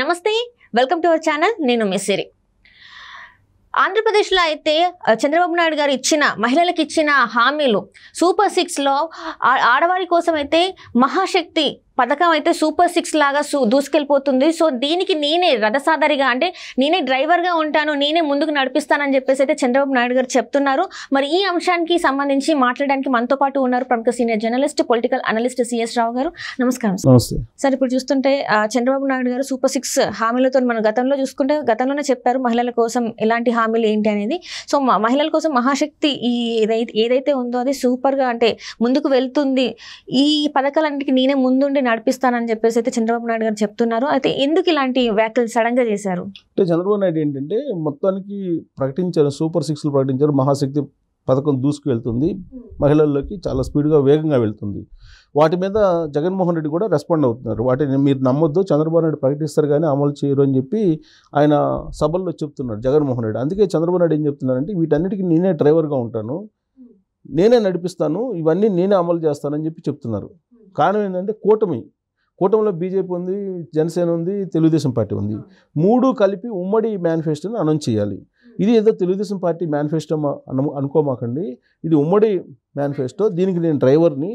నమస్తే welcome to our channel నేను మిస్సిరి ఆంధ్రప్రదేశ్లో అయితే చంద్రబాబు నాయుడు గారు ఇచ్చిన మహిళలకు ఇచ్చిన హామీలు సూపర్ సిక్స్లో ఆడవారి కోసం అయితే మహాశక్తి పథకం అయితే సూపర్ సిక్స్ లాగా దూసుకెళ్ళిపోతుంది సో దీనికి నేనే రథసాదరిగా అంటే నేనే డ్రైవర్గా ఉంటాను నేనే ముందుకు నడిపిస్తానని చెప్పేసి అయితే చంద్రబాబు నాయుడు గారు చెప్తున్నారు మరి ఈ అంశానికి సంబంధించి మాట్లాడడానికి మనతో పాటు ఉన్నారు ప్రముఖ senior journalist political analyst C S Rao గారు నమస్కారం సార్ ఇప్పుడు చూస్తుంటే చంద్రబాబు నాయుడు గారు సూపర్ సిక్స్ హామీలతో మనం గతంలో చూసుకుంటే గతంలోనే చెప్పారు మహిళల కోసం ఎలాంటి హామీలు ఏంటి అనేది సో మహిళల కోసం మహాశక్తి ఈ ఏదైతే ఏదైతే ఉందో అది సూపర్గా అంటే ముందుకు వెళ్తుంది ఈ పథకాలన్నిటికీ నేనే ముందుండి నడిపిస్తానని చెప్పేసి అయితే చంద్రబాబు నాయుడు గారు చెప్తున్నారు అయితే ఎందుకు ఇలాంటి వ్యాఖ్యలు సడన్ గా చేశారు అంటే చంద్రబాబు నాయుడు ఏంటంటే మొత్తానికి ప్రకటించారు సూపర్ సిక్స్లు ప్రకటించారు మహాశక్తి పథకం దూసుకు వెళ్తుంది మహిళల్లోకి చాలా స్పీడ్గా వేగంగా వెళ్తుంది వాటి మీద జగన్మోహన్ రెడ్డి కూడా రెస్పాండ్ అవుతున్నారు వాటిని మీరు నమ్మొద్దు చంద్రబాబు నాయుడు ప్రకటిస్తారు కానీ అమలు చేయరు అని చెప్పి ఆయన సభల్లో చెప్తున్నారు జగన్మోహన్ రెడ్డి అందుకే చంద్రబాబు నాయుడు ఏం చెప్తున్నారంటే వీటన్నిటికీ నేనే డ్రైవర్గా ఉంటాను నేనే నడిపిస్తాను ఇవన్నీ నేనే అమలు చేస్తానని చెప్పి చెప్తున్నారు కారణం ఏంటంటే కూటమి కూటమిలో బీజేపీ ఉంది జనసేన ఉంది తెలుగుదేశం పార్టీ ఉంది మూడు కలిపి ఉమ్మడి మేనిఫెస్టోని అనౌన్స్ చేయాలి ఇది ఏదో తెలుగుదేశం పార్టీ మేనిఫెస్టో అనుకోమాకండి ఇది ఉమ్మడి మేనిఫెస్టో దీనికి నేను డ్రైవర్ని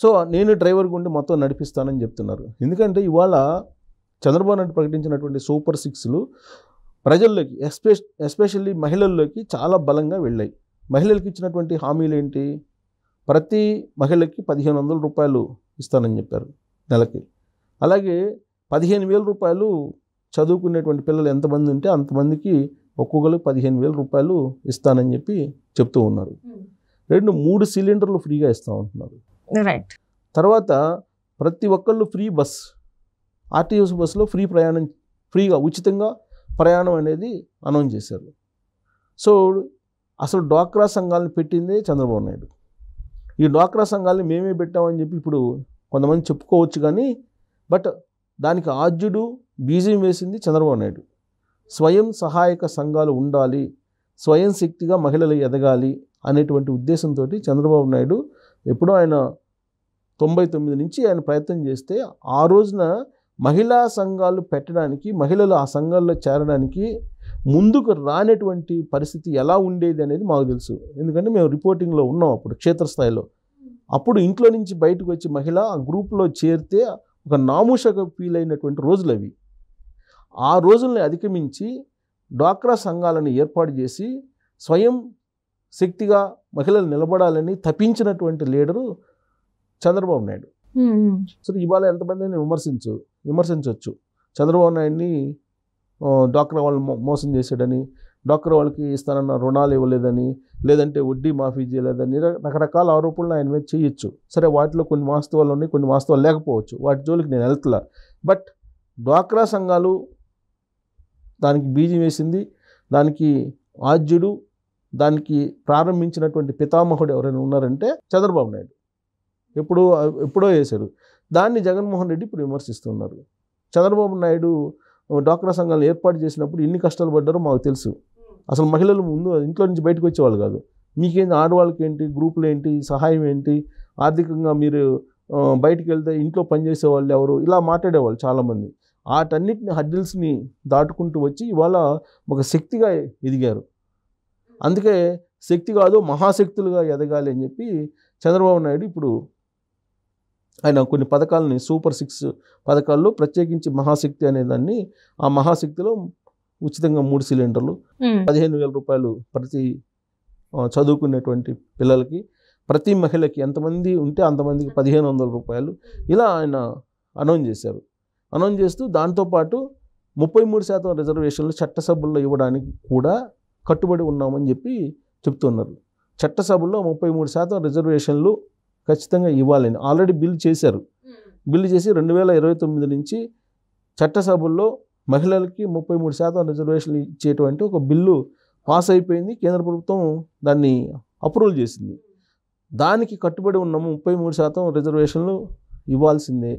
సో నేను డ్రైవర్ గుండి మొత్తం నడిపిస్తానని చెప్తున్నారు ఎందుకంటే ఇవాళ చంద్రబాబు నాయుడు ప్రకటించినటువంటి సూపర్ సిక్స్లు ప్రజల్లోకి ఎస్పెషల్లీ మహిళల్లోకి చాలా బలంగా వెళ్ళాయి మహిళలకు ఇచ్చినటువంటి హామీలు ఏంటి ప్రతి మహిళకి పదిహేను వందల రూపాయలు ఇస్తానని చెప్పారు నెలకి అలాగే పదిహేను వేల రూపాయలు చదువుకునేటువంటి పిల్లలు ఎంతమంది ఉంటే అంతమందికి ఒక్కొక్కరు పదిహేను వేల రూపాయలు ఇస్తానని చెప్పి చెప్తూ ఉన్నారు hmm. రెండు మూడు సిలిండర్లు ఫ్రీగా ఇస్తా ఉంటున్నారు రైట్ తర్వాత ప్రతి ఒక్కళ్ళు ఫ్రీ బస్ ఆర్టీఎస్ బస్సులో ఫ్రీ ప్రయాణం ఫ్రీగా ఉచితంగా ప్రయాణం అనేది అనౌన్స్ చేశారు సో అసలు డ్వాక్రా సంఘాలను పెట్టిందే చంద్రబాబు నాయుడు ఈ డ్వాక్రా సంఘాలని మేమే పెట్టామని చెప్పి ఇప్పుడు కొంతమంది చెప్పుకోవచ్చు కానీ బట్ దానికి ఆద్యుడు బీజం వేసింది చంద్రబాబు నాయుడు స్వయం సహాయక సంఘాలు ఉండాలి స్వయం శక్తిగా మహిళలు ఎదగాలి అనేటువంటి ఉద్దేశంతో చంద్రబాబు నాయుడు ఎప్పుడో ఆయన తొంభై తొమ్మిది నుంచి ఆయన ప్రయత్నం చేస్తే ఆ రోజున మహిళా సంఘాలు పెట్టడానికి మహిళలు ఆ సంఘాల్లో చేరడానికి ముందుకు రానటువంటి పరిస్థితి ఎలా ఉండేది అనేది మాకు తెలుసు ఎందుకంటే మేము రిపోర్టింగ్లో ఉన్నాం అప్పుడు క్షేత్రస్థాయిలో అప్పుడు ఇంట్లో నుంచి బయటకు వచ్చి మహిళ ఆ గ్రూప్లో చేరితే ఒక నాముషక ఫీల్ అయినటువంటి రోజులు అవి ఆ రోజుల్ని అధిగమించి డ్వాక్రా సంఘాలను ఏర్పాటు చేసి స్వయం శక్తిగా మహిళలు నిలబడాలని తప్పించినటువంటి లీడరు చంద్రబాబు నాయుడు సో ఇవాళ ఎంతమందిని విమర్శించు విమర్శించవచ్చు చంద్రబాబు నాయుడిని డ్వాక్రా వాళ్ళు మోసం చేశాడని డ్వాక్రా వాళ్ళకి ఇస్తానన్న రుణాలు ఇవ్వలేదని లేదంటే వడ్డీ మాఫీ చేయలేదని రకరకాల ఆరోపణలు ఆయన మీద చేయొచ్చు సరే వాటిలో కొన్ని వాస్తవాలు ఉన్నాయి కొన్ని వాస్తవాలు లేకపోవచ్చు వాటి జోలికి నేను వెళ్తలా బట్ డ్వాక్రా సంఘాలు దానికి బీజం వేసింది దానికి ఆద్యుడు దానికి ప్రారంభించినటువంటి పితామహుడు ఎవరైనా ఉన్నారంటే చంద్రబాబు నాయుడు ఎప్పుడో ఎప్పుడో వేశారు దాన్ని జగన్మోహన్ రెడ్డి ఇప్పుడు విమర్శిస్తున్నారు చంద్రబాబు నాయుడు డాక్టర్ సంఘాలను ఏర్పాటు చేసినప్పుడు ఎన్ని కష్టాలు పడ్డారో మాకు తెలుసు అసలు మహిళలు ముందు ఇంట్లో నుంచి బయటకు వచ్చేవాళ్ళు కాదు మీకేంటి ఆడవాళ్ళకి ఏంటి గ్రూపులు ఏంటి సహాయం ఏంటి ఆర్థికంగా మీరు బయటికి వెళ్తే ఇంట్లో పనిచేసే వాళ్ళు ఎవరు ఇలా మాట్లాడేవాళ్ళు చాలామంది వాటన్నిటిని హడ్డిల్స్ని దాటుకుంటూ వచ్చి ఇవాళ ఒక శక్తిగా ఎదిగారు అందుకే శక్తి కాదు మహాశక్తులుగా ఎదగాలి అని చెప్పి చంద్రబాబు నాయుడు ఇప్పుడు ఆయన కొన్ని పథకాలని సూపర్ సిక్స్ పథకాల్లో ప్రత్యేకించి మహాశక్తి అనే దాన్ని ఆ మహాశక్తిలో ఉచితంగా మూడు సిలిండర్లు పదిహేను వేల రూపాయలు ప్రతి చదువుకునేటువంటి పిల్లలకి ప్రతి మహిళకి ఎంతమంది ఉంటే అంతమందికి పదిహేను వందల రూపాయలు ఇలా ఆయన అనౌన్స్ చేశారు అనౌన్స్ చేస్తూ దాంతోపాటు ముప్పై మూడు శాతం రిజర్వేషన్లు చట్టసభల్లో ఇవ్వడానికి కూడా కట్టుబడి ఉన్నామని చెప్పి చెప్తున్నారు చట్టసభల్లో ముప్పై మూడు శాతం రిజర్వేషన్లు ఖచ్చితంగా ఇవ్వాలని ఆల్రెడీ బిల్ చేశారు బిల్ hmm. చేసి రెండు వేల ఇరవై తొమ్మిది నుంచి చట్టసభల్లో మహిళలకి ముప్పై మూడు శాతం రిజర్వేషన్లు ఇచ్చేటువంటి ఒక బిల్లు పాస్ అయిపోయింది కేంద్ర ప్రభుత్వం దాన్ని అప్రూవల్ చేసింది దానికి కట్టుబడి ఉన్న ముప్పై మూడు శాతం రిజర్వేషన్లు ఇవ్వాల్సిందే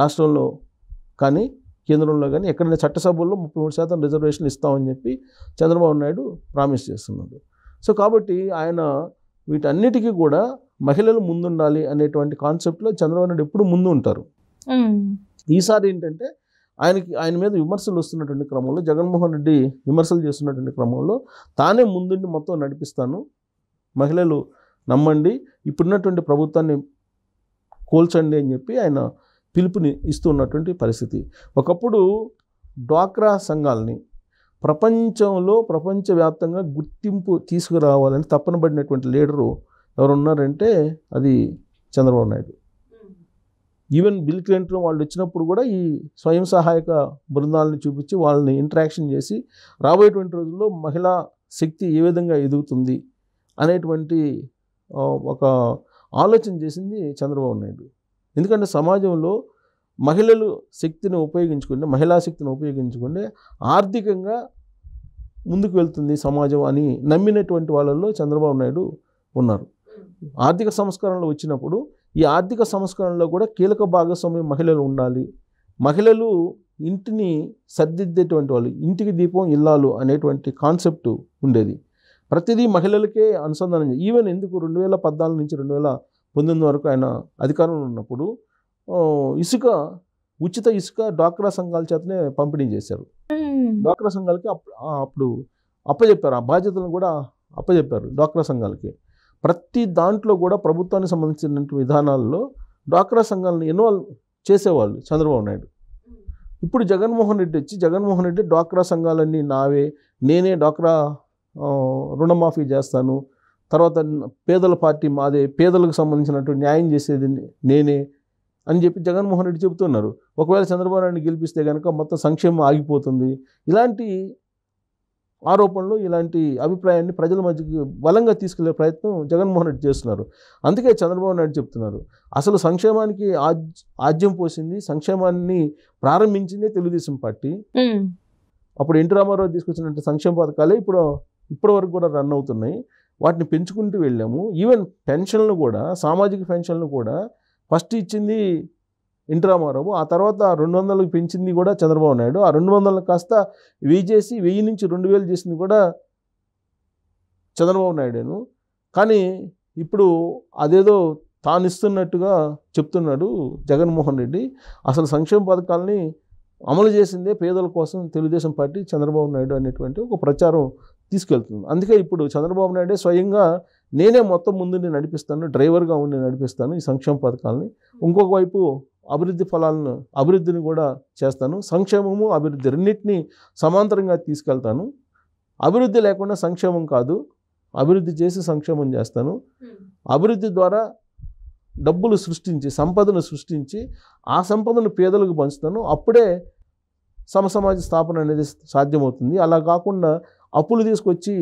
రాష్ట్రంలో కానీ కేంద్రంలో కానీ ఎక్కడైనా చట్టసభల్లో ముప్పై మూడు శాతం రిజర్వేషన్లు ఇస్తామని చెప్పి చంద్రబాబు నాయుడు ప్రామిస్ చేస్తున్నాడు సో కాబట్టి ఆయన వీటన్నిటికీ కూడా మహిళలు ముందుండాలి అనేటువంటి కాన్సెప్ట్లో చంద్రబాబు నాయుడు ఎప్పుడు ముందు ఉంటారు ఈసారి ఏంటంటే ఆయనకి ఆయన మీద విమర్శలు వస్తున్నటువంటి క్రమంలో జగన్మోహన్ రెడ్డి విమర్శలు చేస్తున్నటువంటి క్రమంలో తానే ముందుండి మొత్తం నడిపిస్తాను మహిళలు నమ్మండి ఇప్పుడున్నటువంటి ప్రభుత్వాన్ని కోల్చండి అని చెప్పి ఆయన పిలుపుని ఇస్తున్నటువంటి పరిస్థితి ఒకప్పుడు డ్వాక్రా సంఘాలని ప్రపంచంలో ప్రపంచవ్యాప్తంగా గుర్తింపు తీసుకురావాలని తప్పనబడినటువంటి లీడరు ఎవరు ఉన్నారంటే అది Chandrababu Naidu even Bill Clinton వాళ్ళు వచ్చినప్పుడు కూడా ఈ స్వయం సహాయక బృందాలను చూపించి వాళ్ళని ఇంటరాక్షన్ చేసి రాబోయేటువంటి రోజుల్లో మహిళా శక్తి ఏ విధంగా ఎదుగుతుంది అనేటువంటి ఒక ఆలోచన చేసింది చంద్రబాబు నాయుడు ఎందుకంటే సమాజంలో మహిళలు శక్తిని ఉపయోగించుకుంటే మహిళా శక్తిని ఉపయోగించుకుంటే ఆర్థికంగా ముందుకు వెళ్తుంది సమాజం అని నమ్మినటువంటి వాళ్ళల్లో చంద్రబాబు నాయుడు ఉన్నారు ఆర్థిక సంస్కరణలు వచ్చినప్పుడు ఈ ఆర్థిక సంస్కరణలో కూడా కీలక భాగస్వామి మహిళలు ఉండాలి మహిళలు ఇంటిని సర్దిద్దేటువంటి వాళ్ళు ఇంటికి దీపం ఇల్లాలు అనేటువంటి కాన్సెప్ట్ ఉండేది ప్రతిదీ మహిళలకే అనుసంధానం ఈవెన్ ఎందుకు రెండు వేల పద్నాలుగు నుంచి రెండు వేల పంతొమ్మిది వరకు ఆయన అధికారంలో ఉన్నప్పుడు ఇసుక ఉచిత ఇసుక డ్వాక్రా సంఘాల చేతనే పంపిణీ చేశారు డ్వాక్రా సంఘాలకి అప్పుడు అప్పచెప్పారు ఆ బాధ్యతలను కూడా అప్పచెప్పారు డ్వాక్రా సంఘాలకి ప్రతి దాంట్లో కూడా ప్రభుత్వానికి సంబంధించిన విధానాల్లో డ్వాక్రా సంఘాలను ఇన్వాల్వ్ చేసేవాళ్ళు చంద్రబాబు నాయుడు ఇప్పుడు జగన్మోహన్ రెడ్డి వచ్చి జగన్మోహన్ రెడ్డి డ్వాక్రా సంఘాలన్నీ నావే నేనే డ్వాక్రా రుణమాఫీ చేస్తాను తర్వాత పేదల పార్టీ మాదే పేదలకు సంబంధించినట్టు న్యాయం చేసేది నేనే అని చెప్పి జగన్మోహన్ రెడ్డి చెబుతున్నారు ఒకవేళ చంద్రబాబు నాయుడిని గెలిపిస్తే కనుక మొత్తం సంక్షేమం ఆగిపోతుంది ఇలాంటి ఆరోపణలు ఇలాంటి అభిప్రాయాన్ని ప్రజల మధ్యకి బలంగా తీసుకెళ్లే ప్రయత్నం జగన్మోహన్ రెడ్డి చేస్తున్నారు అందుకే చంద్రబాబు నాయుడు చెప్తున్నారు అసలు సంక్షేమానికి ఆజ్యం పోసింది సంక్షేమాన్ని ప్రారంభించింది తెలుగుదేశం పార్టీ అప్పుడు ఎన్టీ రామారావు తీసుకొచ్చినట్టు సంక్షేమ పథకాలే ఇప్పుడు ఇప్పటి వరకు కూడా రన్ అవుతున్నాయి వాటిని పెంచుకుంటూ వెళ్ళాము ఈవెన్ పెన్షన్లు కూడా సామాజిక పెన్షన్లు కూడా ఫస్ట్ ఇచ్చింది ఇంటరామారావు ఆ తర్వాత రెండు వందలకు పెంచింది కూడా చంద్రబాబు నాయుడు ఆ రెండు వందలను కాస్త వెయ్యి చేసి వెయ్యి నుంచి రెండు వేలు చేసింది కూడా చంద్రబాబు నాయుడేను కానీ ఇప్పుడు అదేదో తాను ఇస్తున్నట్టుగా చెప్తున్నాడు జగన్మోహన్ రెడ్డి అసలు సంక్షేమ పథకాలని అమలు చేసిందే పేదల కోసం తెలుగుదేశం పార్టీ చంద్రబాబు నాయుడు అనేటువంటి ఒక ప్రచారం తీసుకెళ్తుంది అందుకే ఇప్పుడు చంద్రబాబు నాయుడే స్వయంగా నేనే మొత్తం ముందుని నడిపిస్తాను డ్రైవర్గా ఉండి నడిపిస్తాను ఈ సంక్షేమ పథకాలని ఇంకొక వైపు అభివృద్ధి ఫలాలను అభివృద్ధిని కూడా చేస్తాను సంక్షేమము అభివృద్ధి రెండింటినీ సమాంతరంగా తీసుకెళ్తాను అభివృద్ధి లేకుండా సంక్షేమం కాదు అభివృద్ధి చేసి సంక్షేమం చేస్తాను hmm. అభివృద్ధి ద్వారా డబ్బులు సృష్టించి సంపదను సృష్టించి ఆ సంపదను పేదలకు పంచుతాను అప్పుడే సమసమాజ స్థాపన అనేది సాధ్యమవుతుంది అలా కాకుండా అప్పులు తీసుకొచ్చి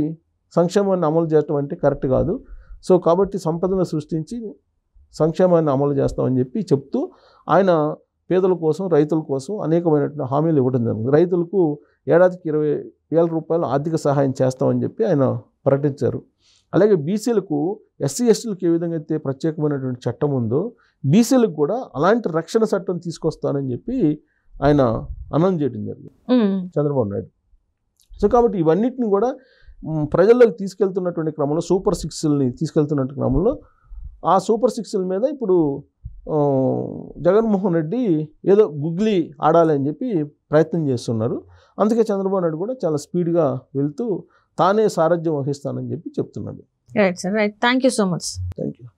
సంక్షేమాన్ని అమలు చేయటం అంటే కరెక్ట్ కాదు సో కాబట్టి సంపదను సృష్టించి సంక్షేమాన్ని అమలు చేస్తామని చెప్పి చెప్తూ ఆయన పేదల కోసం రైతుల కోసం అనేకమైనటువంటి హామీలు ఇవ్వడం జరిగింది రైతులకు ఏడాదికి ఇరవై వేల రూపాయలు ఆర్థిక సహాయం చేస్తామని చెప్పి ఆయన ప్రకటించారు అలాగే బీసీలకు ఎస్సీ ఎస్టీలకు ఏ విధంగా అయితే ప్రత్యేకమైనటువంటి చట్టం ఉందో బీసీలకు కూడా అలాంటి రక్షణ చట్టం తీసుకొస్తానని చెప్పి ఆయన అనౌన్స్ చేయడం జరిగింది చంద్రబాబు నాయుడు సో కాబట్టి ఇవన్నిటిని కూడా ప్రజల్లోకి తీసుకెళ్తున్నటువంటి క్రమంలో సూపర్ సిక్స్ని తీసుకెళ్తున్నటువంటి క్రమంలో ఆ సూపర్ సిక్స్ల మీద ఇప్పుడు జగన్మోహన్ రెడ్డి ఏదో గుగ్లీ ఆడాలి అని చెప్పి ప్రయత్నం చేస్తున్నారు అందుకే చంద్రబాబు నాయుడు కూడా చాలా స్పీడ్గా వెళ్తూ తానే సారథ్యం వహిస్తానని చెప్పి చెప్తున్నాడు right sir right thank you so much thank you